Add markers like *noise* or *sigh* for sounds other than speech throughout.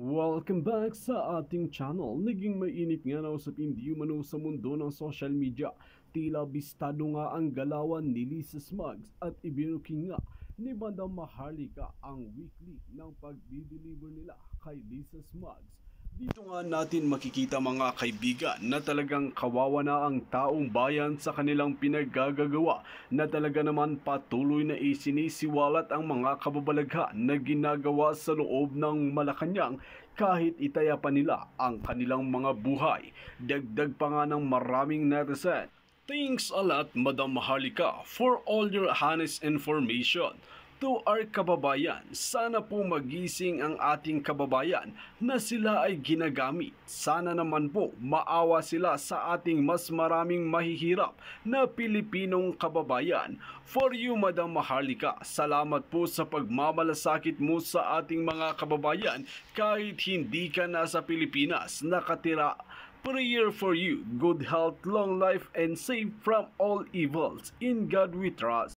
Welcome back sa ating channel. Naging mainit nga na usapin di umano sa mundo ng social media. Tila bistado nga ang galawan ni Lisa Smugs at ibinuking nga ni Bandang Maharlika ang weekly ng pag deliver nila kay Lisa Smugs dito nga natin makikita mga kaibigan na talagang kawawa na ang taong bayan sa kanilang pinaggagawa na talaga naman patuloy na isinisiwalat ang mga kababalaghan na ginagawa sa loob ng Malacanang kahit itaya pa nila ang kanilang mga buhay. Dagdag pa nga ng maraming netizen. Thanks a lot Madam Mahalika for all your honest information. To our kababayan, sana po magising ang ating kababayan na sila ay ginagamit. Sana naman po maawa sila sa ating mas maraming mahihirap na Pilipinong kababayan. For you Madam Maharlika, salamat po sa pagmamalasakit mo sa ating mga kababayan kahit hindi ka nasa Pilipinas nakatira prayer for you, good health, long life, and safe from all evils. In God we trust.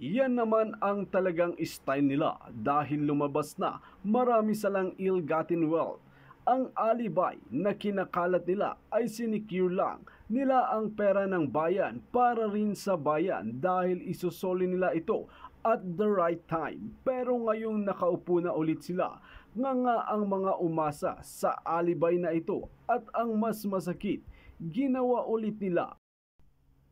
Iyan naman ang talagang style nila dahil lumabas na marami salang ill-gotten wealth. Ang alibay na kinakalat nila ay sinecure lang nila ang pera ng bayan para rin sa bayan dahil isusoli nila ito at the right time. Pero ngayong nakaupo na ulit sila, nga nga ang mga umasa sa alibay na ito at ang mas masakit, ginawa ulit nila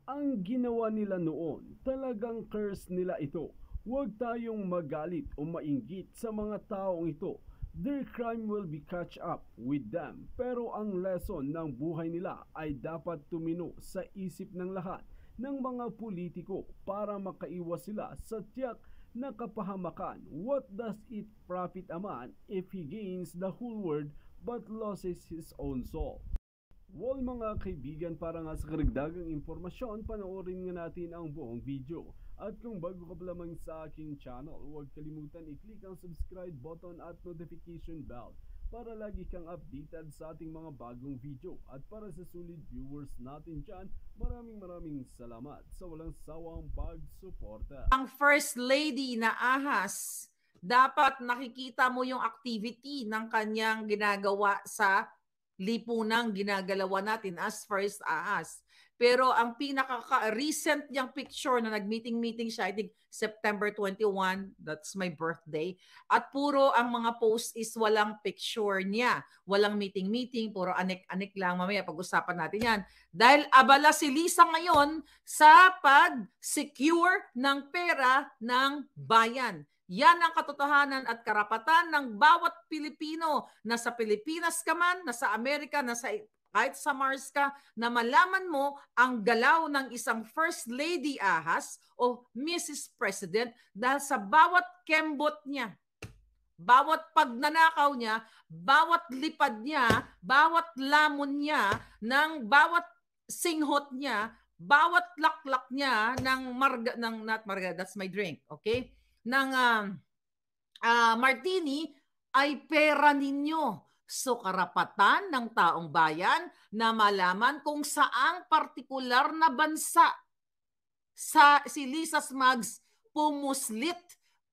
ang ginawa nila noon, talagang curse nila ito. Huwag tayong magalit o mainggit sa mga taong ito. Their crime will be catch up with them. Pero ang lesson ng buhay nila ay dapat tumino sa isip ng lahat ng mga politiko para makaiwas sila sa tiyak na kapahamakan. What does it profit a man if he gains the whole world but loses his own soul? Well mga kaibigan, para nga sa karagdagang impormasyon, panoorin nga natin ang buong video. At kung bago ka pa lamang sa aking channel, huwag kalimutan i-click ang subscribe button at notification bell para lagi kang updated sa ating mga bagong video. At para sa sulit viewers natin dyan, maraming maraming salamat sa walang sawang pagsuporta. Ang First Lady na ahas, dapat nakikita mo yung activity ng kanyang ginagawa sa lipunang ginagalawan natin as far as. aas. Pero ang pinaka-recent niyang picture na nag-meeting-meeting siya, I think September 21, that's my birthday, at puro ang mga post is walang picture niya. Walang meeting-meeting, puro anik-anik lang. Mamaya pag-usapan natin yan. Dahil abala si Lisa ngayon sa pag-secure ng pera ng bayan yan ang katotohanan at karapatan ng bawat Pilipino na sa Pilipinas ka man, na sa Amerika, na sa kahit sa Mars ka, na malaman mo ang galaw ng isang First Lady Ahas o Mrs. President dahil sa bawat kembot niya, bawat pagnanakaw niya, bawat lipad niya, bawat lamon niya, ng bawat singhot niya, bawat laklak niya ng marga, ng not marga, that's my drink, okay? ng uh, uh, martini ay pera ninyo. So karapatan ng taong bayan na malaman kung saang partikular na bansa sa si Lisa Smugs pumuslit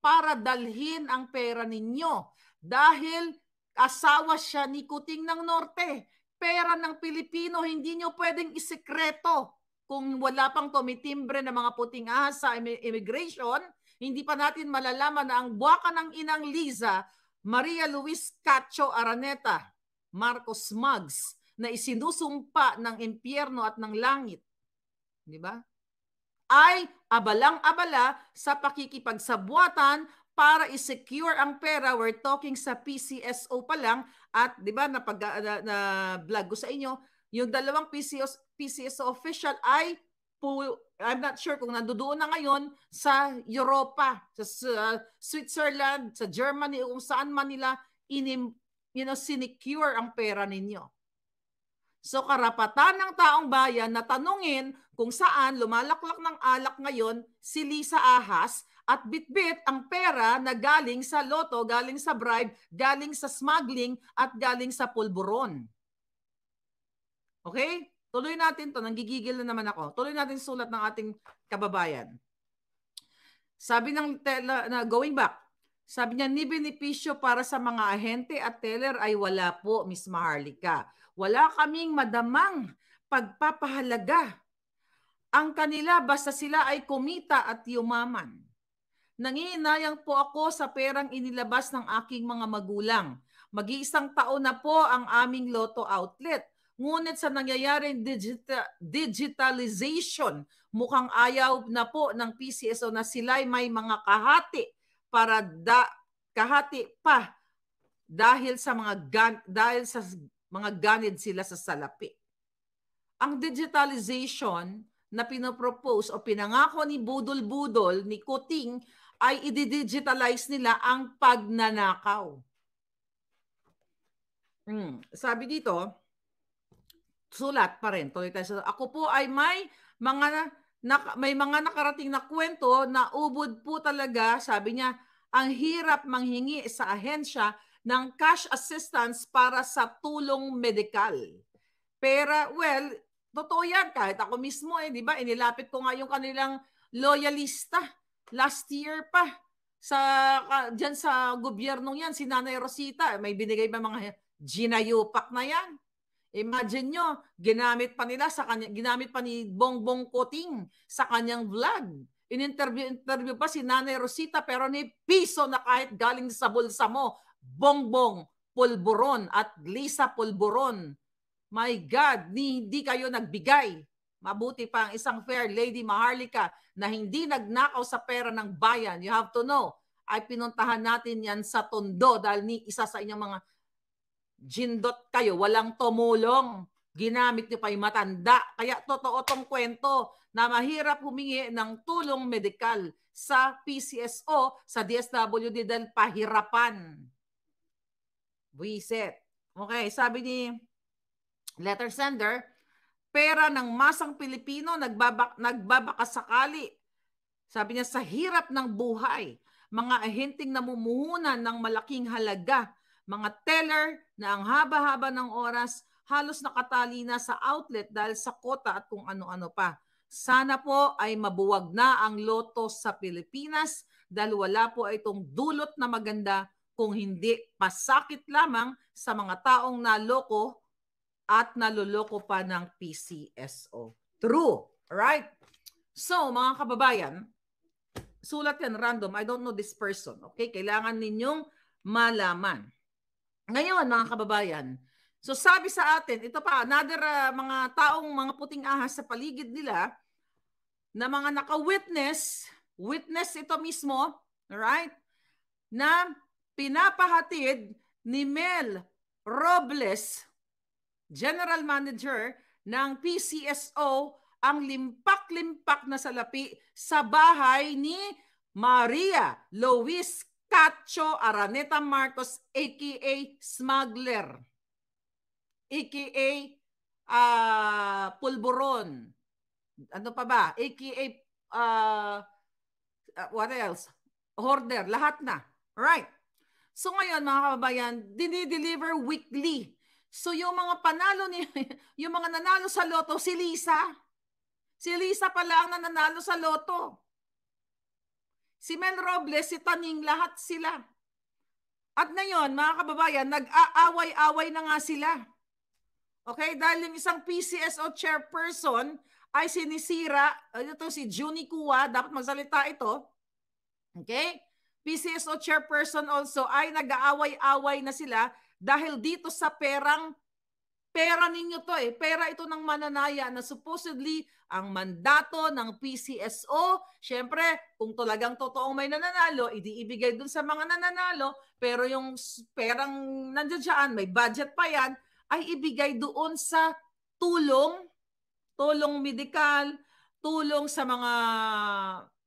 para dalhin ang pera ninyo dahil asawa siya ni Kuting ng Norte. Pera ng Pilipino hindi nyo pwedeng isekreto kung wala pang tumitimbre ng mga puting ahas sa immigration hindi pa natin malalaman na ang buwakan ng inang Liza, Maria Luis Cacho Araneta, Marcos Mugs, na isinusumpa ng impyerno at ng langit. Di ba? Ay abalang-abala sa pakikipagsabuatan para i-secure ang pera. We're talking sa PCSO pa lang at 'di ba napag na, na, na vlog ko sa inyo, yung dalawang PCSO, PCSO official ay po, I'm not sure kung nandoon na ngayon sa Europa, sa uh, Switzerland, sa Germany, kung saan man nila inim, you know, sinecure ang pera ninyo. So karapatan ng taong bayan na tanungin kung saan lumalaklak ng alak ngayon si Lisa Ahas at bitbit ang pera na galing sa loto, galing sa bribe, galing sa smuggling at galing sa pulburon. Okay? Tuloy natin to, nanggigigil na naman ako. Tuloy natin sulat ng ating kababayan. Sabi ng tela, na going back, sabi niya, ni benepisyo para sa mga ahente at teller ay wala po, Miss Maharlika. Wala kaming madamang pagpapahalaga. Ang kanila basta sila ay kumita at yumaman. Nanginayang po ako sa perang inilabas ng aking mga magulang. Mag-iisang taon na po ang aming loto outlet Ngunit sa nangyayaring digital, digitalization, mukhang ayaw na po ng PCSO na sila'y may mga kahati para da- kahati pa dahil sa mga gan- dahil sa mga ganid sila sa salapi. Ang digitalization na pinopropose o pinangako ni Budol Budol, ni Kuting, ay i-digitalize nila ang pagnanakaw. Hmm. Sabi dito, sulat pa rin. Tuloy tayo sa, ako po ay may mga na, may mga nakarating na kwento na ubod po talaga, sabi niya, ang hirap manghingi sa ahensya ng cash assistance para sa tulong medikal. Pero, well, totoo yan. Kahit ako mismo, eh, di ba? Inilapit ko nga yung kanilang loyalista last year pa sa uh, ah, diyan sa gobyerno yan si Nanay Rosita may binigay ba mga ginayupak na yan Imagine nyo, ginamit pa nila sa kanya, ginamit pa ni Bongbong Kuting sa kanyang vlog. In-interview-interview pa si Nanay Rosita pero ni piso na kahit galing sa bulsa mo, Bongbong Pulburon at Lisa Pulburon. My God, ni hindi kayo nagbigay. Mabuti pa ang isang fair lady Maharlika na hindi nagnakaw sa pera ng bayan. You have to know, ay pinuntahan natin yan sa tondo dahil ni isa sa inyong mga gindot kayo, walang tumulong. Ginamit niyo pa yung matanda. Kaya totoo tong kwento na mahirap humingi ng tulong medikal sa PCSO, sa DSWD dahil pahirapan. Buisit. Okay, sabi ni letter sender, pera ng masang Pilipino nagbabak nagbabakasakali. Sabi niya, sa hirap ng buhay, mga ahenting namumuhunan ng malaking halaga mga teller na ang haba-haba ng oras halos nakatali na sa outlet dahil sa kota at kung ano-ano pa. Sana po ay mabuwag na ang loto sa Pilipinas dahil wala po itong dulot na maganda kung hindi pasakit lamang sa mga taong naloko at naloloko pa ng PCSO. True, right? So, mga kababayan, sulat yan random. I don't know this person. Okay, kailangan ninyong malaman. Ngayon, mga kababayan, so sabi sa atin, ito pa, another uh, mga taong mga puting ahas sa paligid nila na mga naka-witness, witness ito mismo, right? Na pinapahatid ni Mel Robles, General Manager ng PCSO, ang limpak-limpak na salapi sa bahay ni Maria Luis Cacho Araneta Marcos aka Smuggler, aka uh, ah, Pulburon, ano pa ba, aka uh, ah, ah, what else, Hoarder, lahat na. Right. So ngayon mga kababayan, dinideliver weekly. So yung mga panalo ni *laughs* yung mga nanalo sa loto si Lisa. Si Lisa pala ang nanalo sa loto si Mel Robles, si Taning, lahat sila. At ngayon, mga kababayan, nag-aaway-away na nga sila. Okay? Dahil yung isang PCSO chairperson ay sinisira, ito si Juni Kua, dapat magsalita ito. Okay? PCSO chairperson also ay nag-aaway-away na sila dahil dito sa perang Pera ninyo to eh. Pera ito ng mananaya na supposedly ang mandato ng PCSO. Siyempre, kung talagang totoong may nananalo, idi ibigay dun sa mga nananalo. Pero yung perang nandiyan siyaan, may budget pa yan, ay ibigay doon sa tulong, tulong medikal, tulong sa mga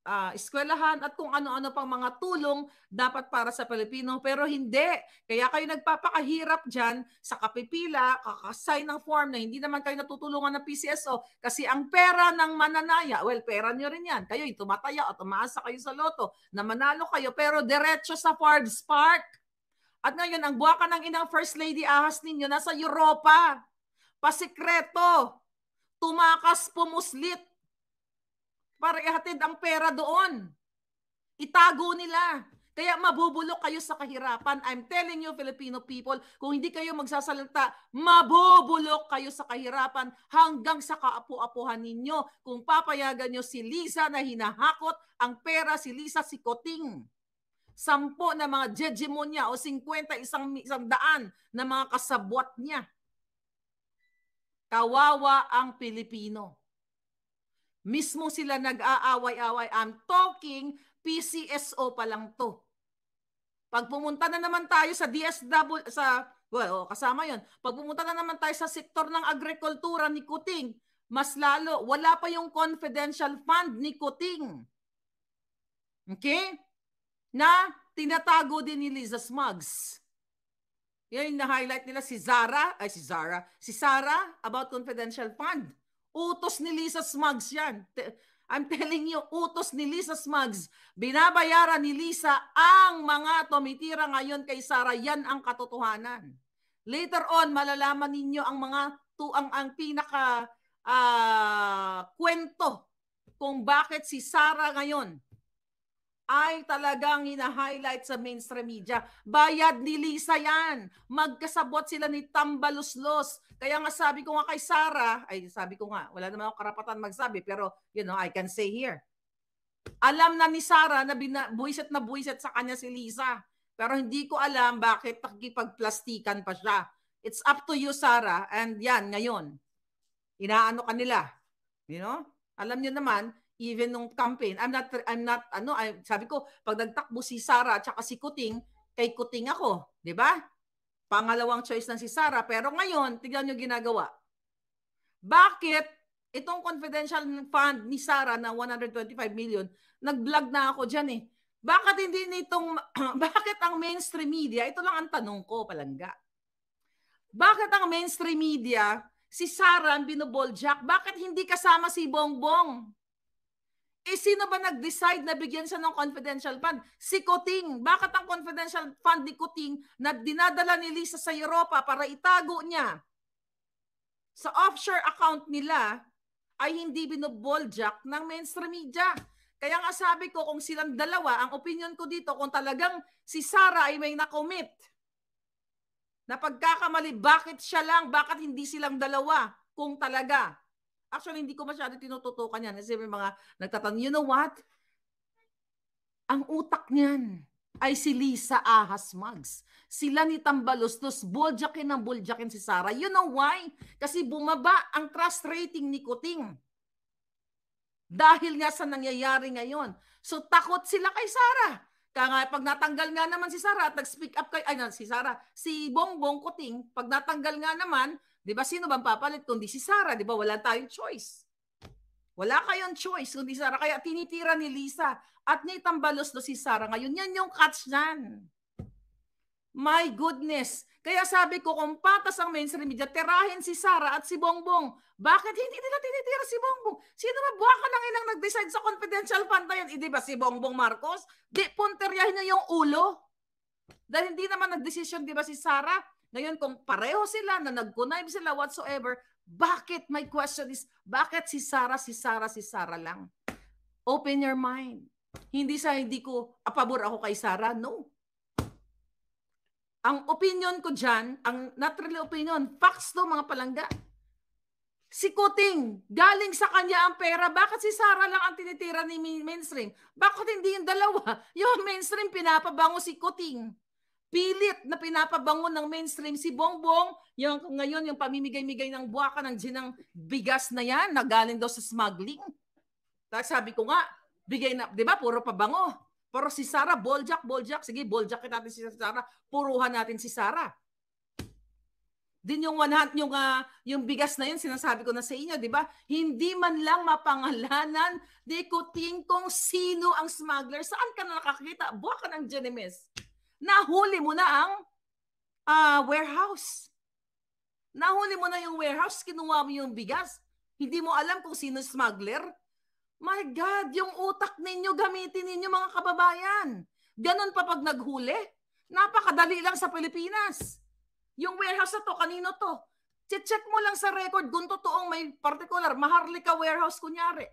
uh, eskwelahan at kung ano-ano pang mga tulong dapat para sa Pilipino. Pero hindi. Kaya kayo nagpapakahirap dyan sa kapipila, kakasign ng form na hindi naman kayo natutulungan ng PCSO kasi ang pera ng mananaya, well, pera nyo rin yan. Kayo'y tumataya o tumaasa kayo sa loto na manalo kayo pero diretso sa Forbes Park. At ngayon, ang buwaka ng inang First Lady ahas ninyo nasa Europa. Pasikreto. Tumakas pumuslit para ihatid ang pera doon. Itago nila. Kaya mabubulok kayo sa kahirapan. I'm telling you, Filipino people, kung hindi kayo magsasalita, mabubulok kayo sa kahirapan hanggang sa kaapu-apuhan ninyo. Kung papayagan nyo si Lisa na hinahakot ang pera, si Lisa si Koting. Sampo na mga jejimo niya o 50, isang, isang daan na mga kasabwat niya. Kawawa ang Pilipino. Mismo sila nag-aaway-away. I'm talking PCSO pa lang to. Pag pumunta na naman tayo sa DSW, sa, well, oh, kasama yon. Pag pumunta na naman tayo sa sektor ng agrikultura ni Kuting, mas lalo, wala pa yung confidential fund ni Kuting. Okay? Na tinatago din ni Liza Smugs. Yan yung na-highlight nila si Zara, ay si Zara, si Sara about confidential fund. Utos ni Lisa Smugs yan. I'm telling you, utos ni Lisa Smugs. Binabayaran ni Lisa ang mga tumitira ngayon kay Sarah. Yan ang katotohanan. Later on, malalaman ninyo ang mga to ang ang pinaka uh, kwento kung bakit si Sarah ngayon ay talagang hina-highlight sa mainstream media. Bayad ni Lisa yan. Magkasabot sila ni Tambaluslos. Kaya nga sabi ko nga kay Sara, ay sabi ko nga, wala naman ako karapatan magsabi, pero you know, I can say here. Alam na ni Sara na bina, buwiset na buwiset sa kanya si Lisa. Pero hindi ko alam bakit pakikipagplastikan pa siya. It's up to you, Sara. And yan, ngayon, inaano kanila. You know? Alam niyo naman, even nung campaign. I'm not, I'm not, ano, I, sabi ko, pag nagtakbo si Sara at si Kuting, kay Kuting ako, di ba? Pangalawang choice ng si Sara. Pero ngayon, tignan nyo ginagawa. Bakit itong confidential fund ni Sara na 125 million, nag-vlog na ako dyan eh. Bakit hindi nitong, *clears throat* bakit ang mainstream media, ito lang ang tanong ko palangga. Bakit ang mainstream media, si Sara ang Jack? bakit hindi kasama si Bongbong? Eh sino ba nag-decide na bigyan siya ng confidential fund? Si Kuting. Bakit ang confidential fund ni Kuting na dinadala ni Lisa sa Europa para itago niya sa offshore account nila ay hindi binoboljak ng mainstream media. Kaya nga sabi ko kung silang dalawa, ang opinion ko dito kung talagang si Sara ay may nakomit na pagkakamali, bakit siya lang, bakit hindi silang dalawa kung talaga Actually, hindi ko masyado tinututukan yan kasi may mga nagtatanong, you know what? Ang utak niyan ay si Lisa Ahas Mags. Sila ni Tambalustos, buljakin ng buljakin si Sara. You know why? Kasi bumaba ang trust rating ni Kuting. Dahil nga sa nangyayari ngayon. So takot sila kay Sara. Kaya nga, pag natanggal nga naman si Sara at nag-speak up kay, ay, si Sara, si Bongbong Kuting, pag natanggal nga naman, Di ba? Sino bang papalit kundi si Sarah? Di ba? Wala tayong choice. Wala kayong choice kundi Sarah. Kaya tinitira ni Lisa at ni Tambalos do si Sarah ngayon. Yan yung catch nan. My goodness. Kaya sabi ko, kung patas ang mainstream media, tirahin si Sarah at si Bongbong. Bakit hindi nila tinitira si Bongbong? Sino ba? Buwaka lang ilang nag-decide sa confidential fund na yan. Eh, di ba si Bongbong Marcos? Di, punteryahin niya yung ulo. Dahil hindi naman nag-decision, di ba si Sarah? Ngayon, kung pareho sila na nagkunayb sila whatsoever, bakit, my question is, bakit si Sara, si Sara, si Sara lang? Open your mind. Hindi sa hindi ko, apabor ako kay Sara, no. Ang opinion ko dyan, ang not really opinion, facts to mga palangga. Si Kuting, galing sa kanya ang pera. Bakit si Sara lang ang tinitira ni mainstream? Bakit hindi yung dalawa? *laughs* Yung mainstream, pinapabango si Kuting pilit na pinapabangon ng mainstream si Bongbong. Yung, ngayon, yung pamimigay-migay ng buwaka ng ginang bigas na yan, nagaling daw sa smuggling. Tapos sabi ko nga, bigay na, di ba, puro pabango. Pero si Sara, boljak, boljak. Sige, boljak natin si Sara. Puruhan natin si Sara. Din yung one hand, yung uh, yung bigas na yun sinasabi ko na sa inyo, 'di ba? Hindi man lang mapangalanan ni Kuting kung sino ang smuggler. Saan ka na nakakita? Buwa ka ng Genemis nahuli mo na ang uh, warehouse. Nahuli mo na yung warehouse, kinuha mo yung bigas. Hindi mo alam kung sino smuggler. My God, yung utak ninyo, gamitin ninyo mga kababayan. Ganon pa pag naghuli. Napakadali lang sa Pilipinas. Yung warehouse na to, kanino to? Check mo lang sa record kung totoong may particular. Maharlika warehouse kunyari.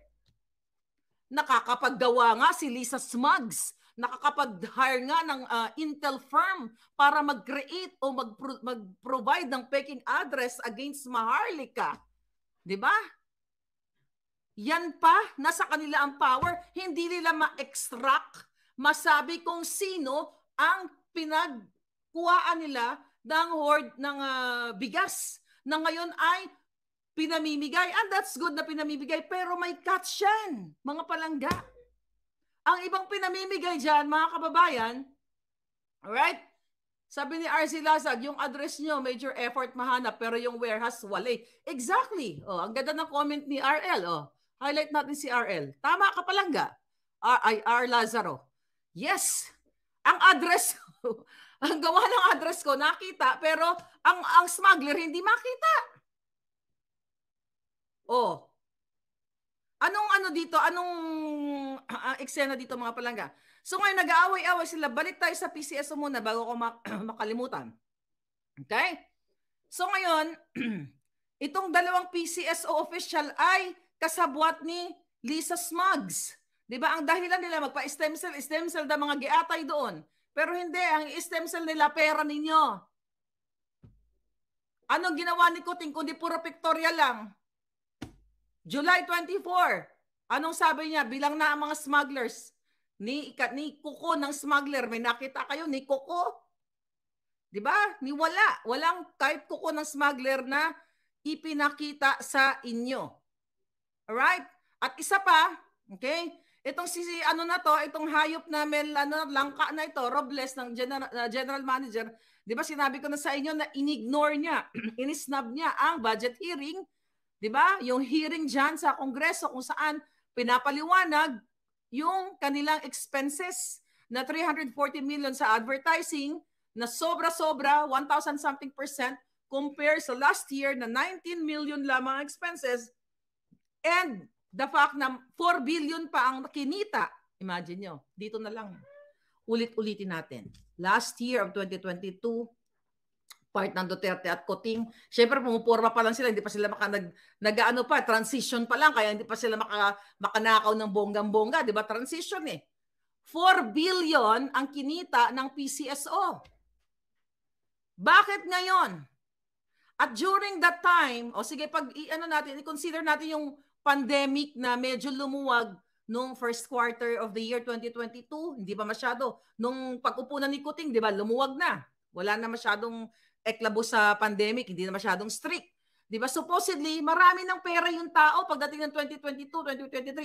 Nakakapaggawa nga si Lisa Smugs nakakapag-hire nga ng uh, Intel firm para mag-create o mag-pro- mag-provide ng peking address against Maharlika. 'Di ba? Yan pa, nasa kanila ang power. Hindi nila ma-extract, masabi kung sino ang pinagkuhaan nila ng hoard ng uh, bigas na ngayon ay pinamimigay. And that's good na pinamimigay, pero may catch yan, mga palangga. Ang ibang pinamimigay dyan, mga kababayan, alright? Sabi ni RC Lazag, yung address nyo, major effort mahanap, pero yung warehouse, wale. Eh. Exactly. Oh, ang ganda ng comment ni RL. Oh. Highlight natin si RL. Tama ka palangga. R, Lazaro. Yes. Ang address, *laughs* ang gawa ng address ko, nakita, pero ang, ang smuggler hindi makita. Oh, Anong ano dito? Anong uh, *clears throat* eksena dito mga palangga? So ngayon nag-aaway-away sila. Balik tayo sa PCSO muna bago ko mak- *clears throat* makalimutan. Okay? So ngayon, *clears throat* itong dalawang PCSO official ay kasabwat ni Lisa Smugs. 'Di ba? Ang dahilan nila magpa-stem cell, stem cell da mga giatay doon. Pero hindi, ang stem cell nila pera ninyo. Anong ginawa ni Kuting kundi puro pictorial lang? July 24, anong sabi niya? Bilang na ang mga smugglers. Ni, ni Kuko ng smuggler. May nakita kayo ni Kuko? Di ba? Ni wala. Walang kahit Kuko ng smuggler na ipinakita sa inyo. Alright? At isa pa, okay? Itong si ano na to, itong hayop na mel ano, langka na ito, Robles ng general, uh, general manager, 'di ba sinabi ko na sa inyo na inignore niya, *clears throat* inisnab niya ang budget hearing 'Di ba? Yung hearing diyan sa Kongreso kung saan pinapaliwanag yung kanilang expenses na 340 million sa advertising na sobra-sobra 1,000 something percent compared sa last year na 19 million lamang expenses and the fact na 4 billion pa ang kinita. Imagine nyo, dito na lang. Ulit-ulitin natin. Last year of 2022, part ng Duterte at Coting. Siyempre, pumuporma pa lang sila, hindi pa sila maka nag, nag ano pa, transition pa lang, kaya hindi pa sila maka, makanakaw ng bonggang-bongga, di ba? Transition eh. 4 billion ang kinita ng PCSO. Bakit ngayon? At during that time, o sige, pag ano natin, i-consider natin yung pandemic na medyo lumuwag noong first quarter of the year 2022, hindi pa masyado. Nung pag-upo na ni Kuting, di ba, lumuwag na. Wala na masyadong eklabo sa pandemic, hindi na masyadong strict. 'Di ba? Supposedly, marami ng pera yung tao pagdating ng 2022, 2023.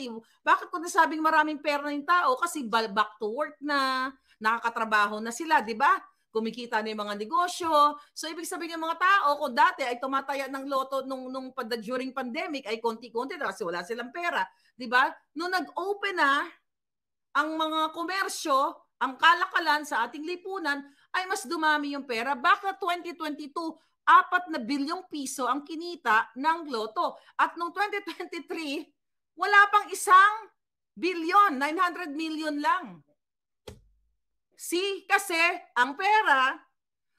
Bakit ko nasabing maraming pera na yung tao? Kasi back to work na, nakakatrabaho na sila, 'di ba? kumikita na yung mga negosyo. So, ibig sabihin ng mga tao, kung dati ay tumataya ng loto nung, nung during pandemic, ay konti-konti na kasi wala silang pera. Di ba? Nung nag-open na ang mga komersyo, ang kalakalan sa ating lipunan ay mas dumami yung pera. Baka 2022, apat na bilyong piso ang kinita ng loto. At noong 2023, wala pang isang bilyon, 900 million lang. See, kasi ang pera,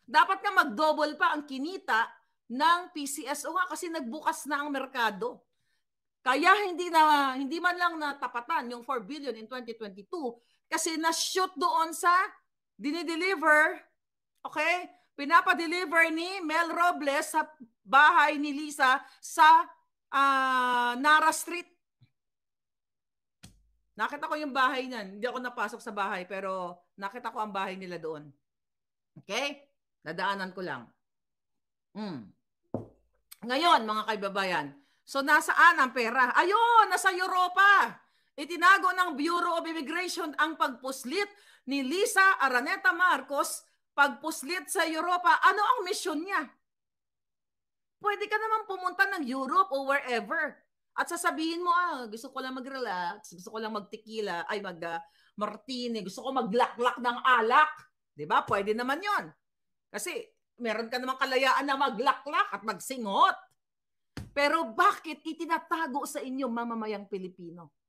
dapat na mag-double pa ang kinita ng PCSO nga kasi nagbukas na ang merkado. Kaya hindi na hindi man lang natapatan yung 4 billion in 2022 kasi na-shoot doon sa dinideliver, okay? Pinapa-deliver ni Mel Robles sa bahay ni Lisa sa uh, Nara Street. Nakita ko yung bahay niyan. Hindi ako napasok sa bahay pero nakita ko ang bahay nila doon. Okay? Nadaanan ko lang. Mm. Ngayon, mga kaibabayan, so nasaan ang pera? Ayun, nasa Europa. Itinago ng Bureau of Immigration ang pagpuslit ni Lisa Araneta Marcos pagpuslit sa Europa. Ano ang misyon niya? Pwede ka naman pumunta ng Europe o wherever. At sasabihin mo, ah, gusto ko lang mag-relax, gusto ko lang mag-tequila, ay mag-martini, ah, gusto ko maglaklak ng alak. ba diba? Pwede naman yon Kasi meron ka naman kalayaan na maglaklak at magsinghot. Pero bakit itinatago sa inyo mamamayang Pilipino?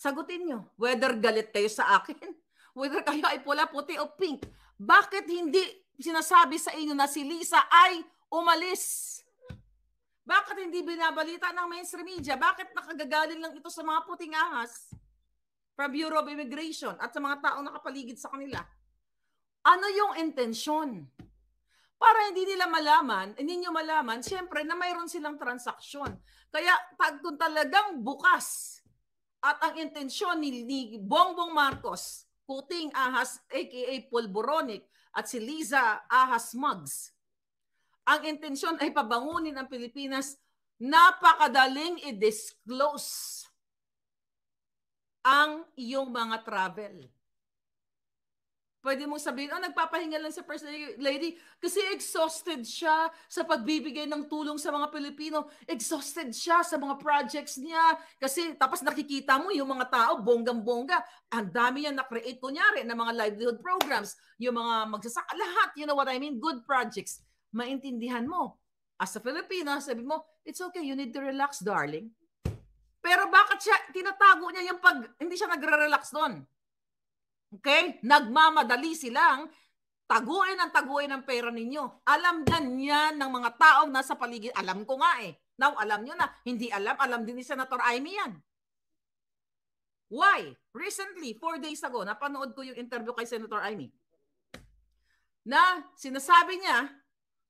Sagutin nyo, whether galit kayo sa akin, *laughs* whether kayo ay pula, puti o pink, bakit hindi sinasabi sa inyo na si Lisa ay umalis? Bakit hindi binabalita ng mainstream media? Bakit nakagagaling lang ito sa mga puting ahas from Bureau of Immigration at sa mga taong nakapaligid sa kanila? Ano yung intensyon? para hindi nila malaman, hindi nyo malaman, syempre na mayroon silang transaksyon. Kaya pag kung talagang bukas at ang intensyon ni, ni Bongbong Marcos, Kuting Ahas aka Polboronic at si Liza Ahas Mugs. Ang intensyon ay pabangunin ang Pilipinas napakadaling i-disclose ang iyong mga travel. Pwede mong sabihin, oh, nagpapahinga lang sa First Lady kasi exhausted siya sa pagbibigay ng tulong sa mga Pilipino. Exhausted siya sa mga projects niya. Kasi tapos nakikita mo yung mga tao, bonggang-bongga. Ang dami niya na-create kunyari ng mga livelihood programs. Yung mga magsasaka, lahat, you know what I mean, good projects. Maintindihan mo. As a Filipina, sabi mo, it's okay, you need to relax, darling. Pero bakit siya, tinatago niya yung pag, hindi siya nagre-relax doon. Okay? Nagmamadali silang taguin ang taguin ng pera ninyo. Alam yan niyan ng mga tao nasa paligid. Alam ko nga eh. Now, alam nyo na. Hindi alam, alam din ni Senator Amy yan. Why? Recently, four days ago, napanood ko yung interview kay Senator Amy na sinasabi niya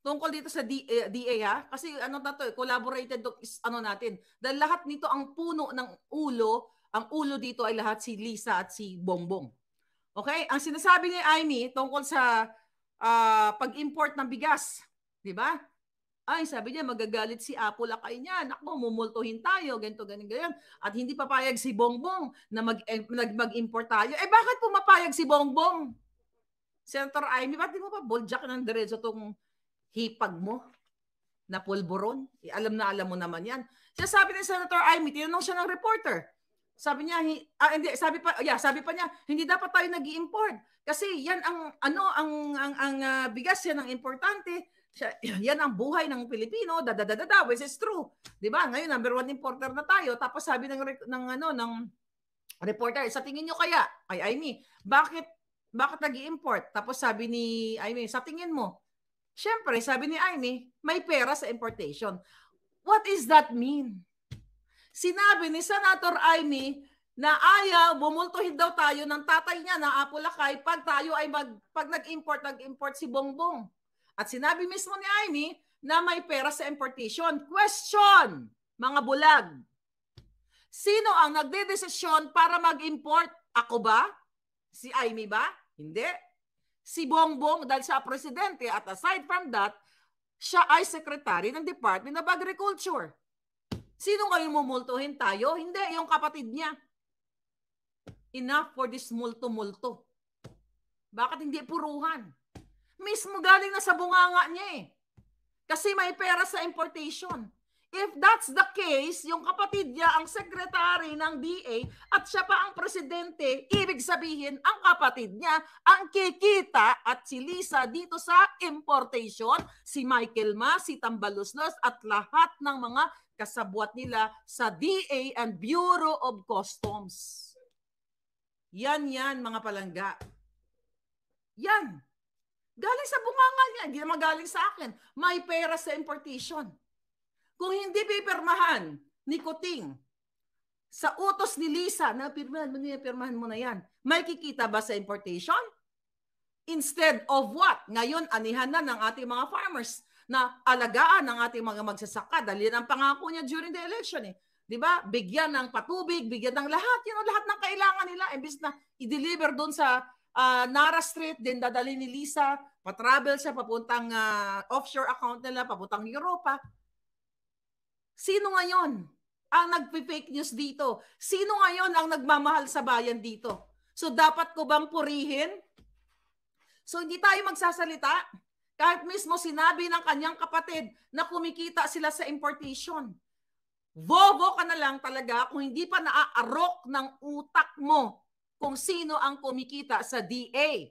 tungkol dito sa DA, eh, DA ha, kasi ano na to, eh, collaborated to, is, ano natin, dahil lahat nito ang puno ng ulo, ang ulo dito ay lahat si Lisa at si Bongbong. Okay? Ang sinasabi ni Amy tungkol sa uh, pag-import ng bigas, di ba? Ay, sabi niya, magagalit si Apple akay niya. Nako, mumultuhin tayo, ganito, ganito, ganyan. At hindi papayag si Bongbong na mag, eh, mag-import tayo. Eh, bakit pumapayag si Bongbong? Senator Amy, ba't di mo pa boljak ng diretso tong hipag mo na pulburon? Eh, alam na alam mo naman yan. Siya sabi ni Senator Amy, tinanong siya ng reporter, sabi niya, hi, ah, hindi, sabi pa, yeah, sabi pa niya, hindi dapat tayo nag import Kasi yan ang, ano, ang, ang, ang uh, bigas, yan ang importante. *laughs* yan ang buhay ng Pilipino, dadadadada, which is true. Di ba? Ngayon, number one importer na tayo. Tapos sabi ng, ng, ano, ng reporter, sa tingin niyo kaya, kay Aimee, bakit, bakit nag import Tapos sabi ni Aimee, sa tingin mo, Siyempre, sabi ni Aimee, may pera sa importation. What is that mean? Sinabi ni Senator Amy na ayaw, bumultuhin daw tayo ng tatay niya na Apolacay pag tayo ay mag, pag nag-import, nag-import si Bongbong. At sinabi mismo ni Amy na may pera sa importation. Question, mga bulag. Sino ang nagdedesisyon para mag-import? Ako ba? Si Amy ba? Hindi. Si Bongbong dahil siya presidente at aside from that, siya ay secretary ng Department of Agriculture. Sino kayo mumultuhin tayo? Hindi, yung kapatid niya. Enough for this multo-multo. Bakit hindi puruhan? Mismo galing na sa bunganga niya eh. Kasi may pera sa importation. If that's the case, yung kapatid niya ang sekretary ng DA at siya pa ang presidente, ibig sabihin ang kapatid niya ang kikita at si Lisa dito sa importation, si Michael Ma, si Tambaluslos at lahat ng mga kasabwat nila sa DA and Bureau of Customs. Yan yan mga palangga. Yan. Galing sa bunganga niya, hindi naman galing sa akin. May pera sa importation. Kung hindi pipirmahan ni Kuting sa utos ni Lisa na pirmahan mo na pirmahan mo na yan, may kikita ba sa importation? Instead of what? Ngayon, anihan na ng ating mga farmers na alagaan ng ating mga magsasaka Dali ang pangako niya during the election eh. 'Di ba? Bigyan ng patubig, bigyan ng lahat, yun ang lahat ng kailangan nila imbis na i-deliver doon sa uh, Nara Street din dadali ni Lisa, pa-travel siya papuntang uh, offshore account nila papuntang Europa. Sino ngayon ang nagpe-fake news dito? Sino ngayon ang nagmamahal sa bayan dito? So dapat ko bang purihin? So hindi tayo magsasalita kahit mismo sinabi ng kanyang kapatid na kumikita sila sa importation. Bobo ka na lang talaga kung hindi pa naaarok ng utak mo kung sino ang kumikita sa DA.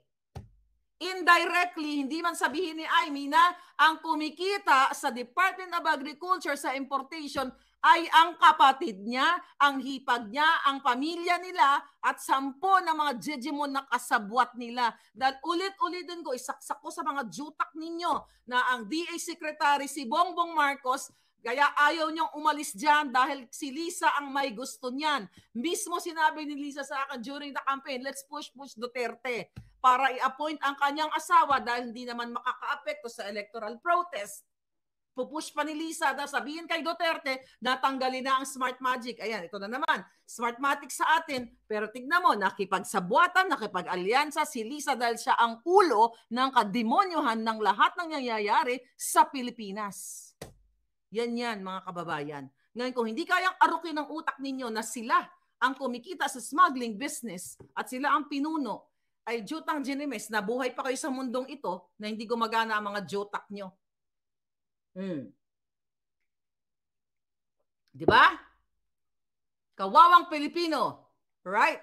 Indirectly, hindi man sabihin ni Amy na ang kumikita sa Department of Agriculture sa importation ay ang kapatid niya, ang hipag niya, ang pamilya nila, at sampo na mga Jejimon na kasabwat nila. Dahil ulit-ulit din ko, isaksak ko sa mga jutak ninyo na ang DA Secretary si Bongbong Marcos kaya ayaw niyang umalis dyan dahil si Lisa ang may gusto niyan. Mismo sinabi ni Lisa sa akin during the campaign, let's push push Duterte para i-appoint ang kanyang asawa dahil hindi naman makakaapekto sa electoral protest pupush pa ni Lisa na sabihin kay Duterte na tanggalin na ang smart magic. Ayan, ito na naman. Smart magic sa atin, pero tignan mo, nakipagsabuatan, nakipag-alyansa si Lisa dahil siya ang ulo ng kademonyohan ng lahat ng nangyayari sa Pilipinas. Yan yan, mga kababayan. Ngayon, kung hindi kayang arukin ng utak ninyo na sila ang kumikita sa smuggling business at sila ang pinuno, ay jutang genimes na buhay pa kayo sa mundong ito na hindi gumagana ang mga jotak nyo Hmm. 'Di ba? Kawawang Pilipino. Right?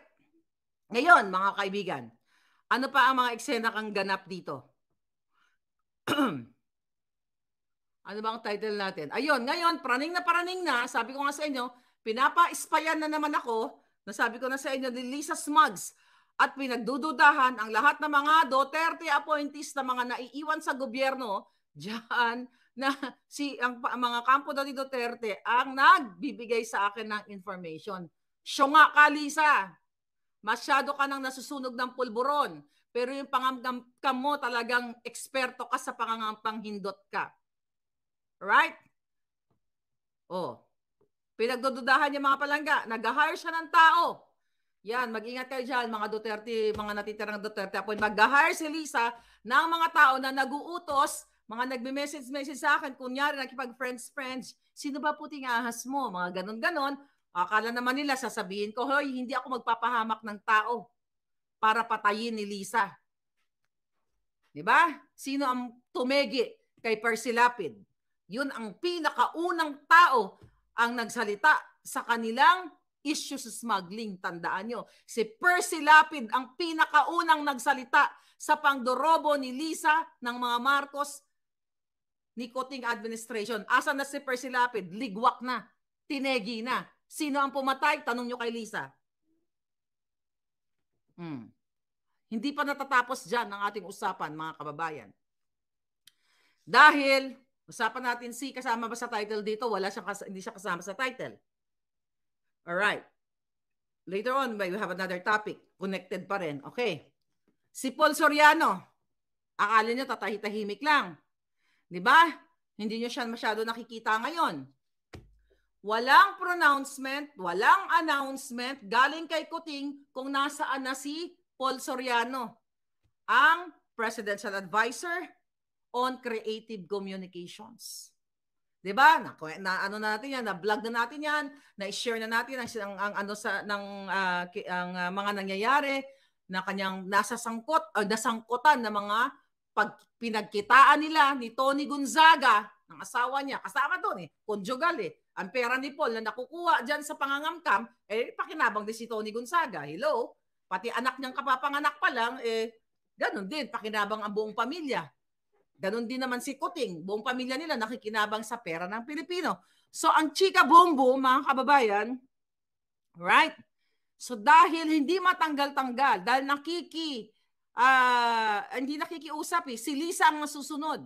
Ngayon, mga kaibigan, ano pa ang mga eksena kang ganap dito? *clears throat* ano bang title natin? Ayun, ngayon, paraning na paraning na, sabi ko nga sa inyo, pinapa-ispayan na naman ako, nasabi ko na sa inyo ni Lisa Smugs, at pinagdududahan ang lahat ng mga Duterte appointees na mga naiiwan sa gobyerno, diyan na si ang, ang mga kampo dati ni Duterte ang nagbibigay sa akin ng information. Siyo nga, Kalisa, masyado ka nang nasusunog ng pulburon. Pero yung pangangamkam mo talagang eksperto ka sa pangangampang hindot ka. Right? Oh. Pinagdududahan niya mga palangga. Nag-hire siya ng tao. Yan, mag-ingat kayo dyan, mga Duterte, mga natitirang Duterte. Apo, mag-hire si Lisa ng mga tao na nag-uutos mga nagme-message-message sa akin, kunyari nakipag-friends-friends, sino ba puting ahas mo? Mga ganon-ganon. Akala naman nila sasabihin ko, hoy, hindi ako magpapahamak ng tao para patayin ni Lisa. 'Di ba? Sino ang tumegi kay Percy Lapid? 'Yun ang pinakaunang tao ang nagsalita sa kanilang issue sa smuggling. Tandaan nyo, si Percy Lapid ang pinakaunang nagsalita sa pangdorobo ni Lisa ng mga Marcos ni Kuting administration. Asa na si Percy Lapid? Ligwak na. Tinegi na. Sino ang pumatay? Tanong nyo kay Lisa. Hmm. Hindi pa natatapos dyan ang ating usapan, mga kababayan. Dahil, usapan natin si kasama ba sa title dito? Wala siya, hindi siya kasama sa title. Alright. Later on, we have another topic. Connected pa rin. Okay. Si Paul Soriano. Akala niya tatahitahimik lang. 'Di ba? Hindi niyo siya masyado nakikita ngayon. Walang pronouncement, walang announcement galing kay Kuting kung nasaan na si Paul Soriano, ang Presidential Advisor on Creative Communications. 'Di ba? Na, na ano na natin 'yan, na-vlog na natin 'yan, na-share na natin ang, ang, ang ano sa ng uh, ang uh, mga nangyayari na kanyang nasasangkot o uh, ah, nasangkutan ng mga pag pinagkitaan nila ni Tony Gonzaga, ng asawa niya, kasama doon eh, conjugal eh, ang pera ni Paul na nakukuha dyan sa pangangamkam, eh pakinabang din si Tony Gonzaga. Hello? Pati anak niyang kapapanganak pa lang, eh ganun din, pakinabang ang buong pamilya. Ganun din naman si Kuting. Buong pamilya nila nakikinabang sa pera ng Pilipino. So ang chika bombo, mga kababayan, right? So dahil hindi matanggal-tanggal, dahil nakiki, uh, hindi nakikiusap eh. Si Lisa ang masusunod.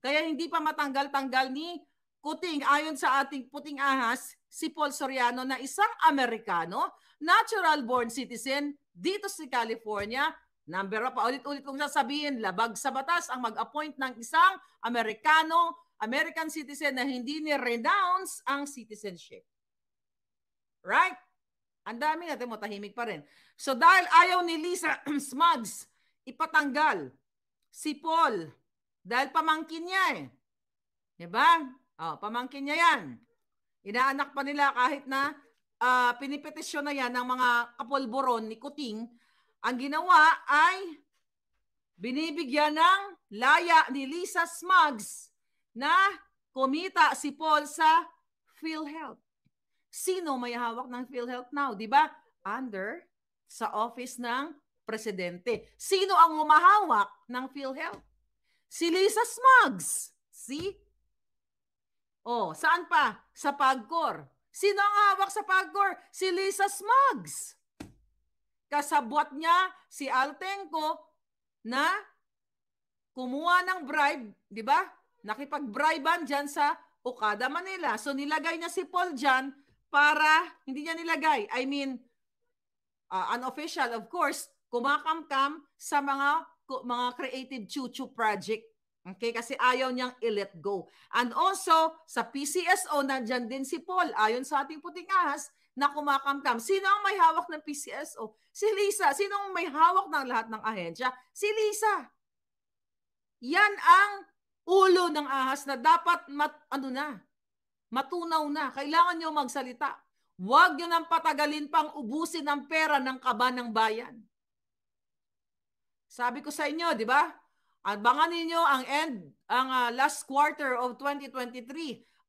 Kaya hindi pa matanggal-tanggal ni Kuting ayon sa ating puting ahas si Paul Soriano na isang Amerikano, natural born citizen dito sa California. Number pa ulit-ulit kong sasabihin, labag sa batas ang mag-appoint ng isang Amerikano, American citizen na hindi ni-renounce ang citizenship. Right? Ang dami natin mo, tahimik pa rin. So dahil ayaw ni Lisa *clears throat* Smugs ipatanggal si Paul dahil pamangkin niya eh. 'Di ba? Oh, pamangkin niya 'yan. Inaanak pa nila kahit na uh, pinipetisyon na 'yan ng mga kapulboron ni Kuting. Ang ginawa ay binibigyan ng laya ni Lisa Smugs na kumita si Paul sa PhilHealth. Sino may hawak ng PhilHealth now, 'di ba? Under sa office ng presidente. Sino ang humahawak ng PhilHealth? Si Lisa Smugs. See? Oh, saan pa? Sa Pagcor. Sino ang hawak sa Pagcor? Si Lisa Smugs. Kasabwat niya si Altenko na kumuha ng bribe, di ba? nakipag briban dyan sa Okada, Manila. So nilagay niya si Paul dyan para, hindi niya nilagay, I mean, uh, unofficial of course, kumakamkam sa mga mga creative chuchu project. Okay, kasi ayaw niyang i-let go. And also, sa PCSO, nandyan din si Paul, ayon sa ating puting ahas, na kumakamkam. Sino ang may hawak ng PCSO? Si Lisa. Sino ang may hawak ng lahat ng ahensya? Si Lisa. Yan ang ulo ng ahas na dapat mat, ano na, matunaw na. Kailangan nyo magsalita. Huwag nyo nang patagalin pang ubusin ang pera ng kaba ng bayan. Sabi ko sa inyo, di ba? Abangan ninyo ang end, ang uh, last quarter of 2023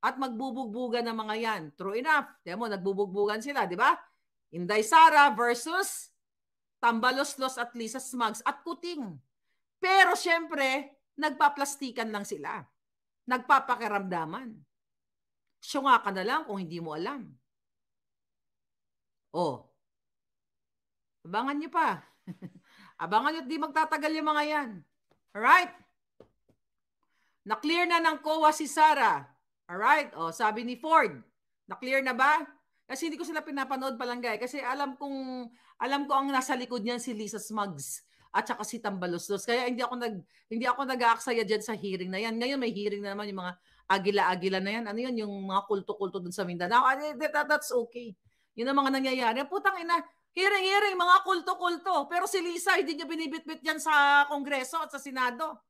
at magbubugbugan ng mga yan. True enough. Tiyan mo, nagbubugbugan sila, di ba? Inday Sara versus Tambaloslos at Lisa Smugs at Kuting. Pero syempre, nagpaplastikan lang sila. Nagpapakiramdaman. Syunga ka na lang kung hindi mo alam. Oh. Abangan niyo pa. *laughs* Abangan nyo di magtatagal yung mga yan. Alright? Na-clear na ng COA si Sarah. Alright? O, sabi ni Ford. Na-clear na ba? Kasi hindi ko sila pinapanood palanggay. Kasi alam kong, alam ko ang nasa likod niyan si Lisa Smugs at saka si Tambalusdos. Kaya hindi ako nag hindi ako nag-aaksaya diyan sa hearing na yan. Ngayon may hearing na naman yung mga agila-agila na yan. Ano yun? Yung mga kulto-kulto dun sa Mindanao. That, that's okay. Yun ang mga nangyayari. Putang ina, Hiring-hiring, mga kulto-kulto. Pero si Lisa, hindi niya binibitbit yan sa Kongreso at sa Senado.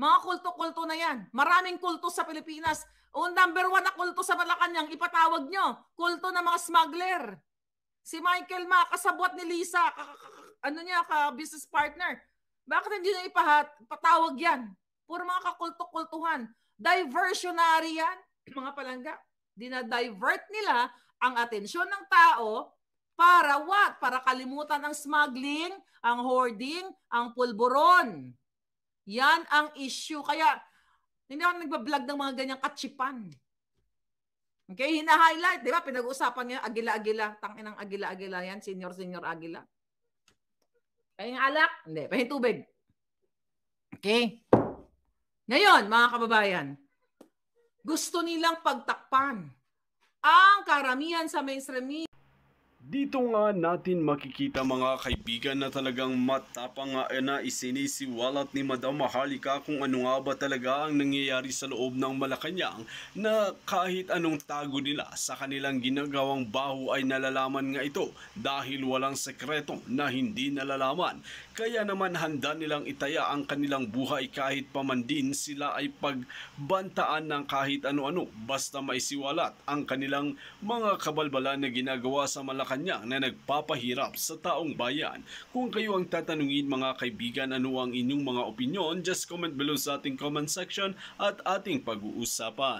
Mga kulto-kulto na yan. Maraming kulto sa Pilipinas. O number one na kulto sa Malacanang, ipatawag nyo. Kulto ng mga smuggler. Si Michael Ma, kasabwat ni Lisa, ka, ano niya, ka-business partner. Bakit hindi niya ipahat, patawag yan? Puro mga kakulto-kultuhan. Diversionary yan, *clears throat* mga palangga. Dina-divert nila ang atensyon ng tao para what? Para kalimutan ang smuggling, ang hoarding, ang pulburon. Yan ang issue. Kaya hindi ako nagbablog ng mga ganyang katsipan. Okay, hina-highlight, di ba? Pinag-uusapan niya, agila-agila. Tangin ng agila-agila yan, senior-senior agila. Pahing alak? Hindi, pahing tubig. Okay? Ngayon, mga kababayan, gusto nilang pagtakpan ang karamihan sa mainstream dito nga natin makikita mga kaibigan na talagang matapang nga eh, na isinisiwalat ni Madam Maharlika kung ano nga ba talaga ang nangyayari sa loob ng Malacanang na kahit anong tago nila sa kanilang ginagawang baho ay nalalaman nga ito dahil walang sekreto na hindi nalalaman kaya naman handa nilang itaya ang kanilang buhay kahit din sila ay pagbantaan ng kahit ano-ano basta maisiwalat ang kanilang mga kabalbalan na ginagawa sa Malacanang na nagpapahirap sa taong bayan. Kung kayo ang tatanungin mga kaibigan ano ang inyong mga opinyon, just comment below sa ating comment section at ating pag-uusapan.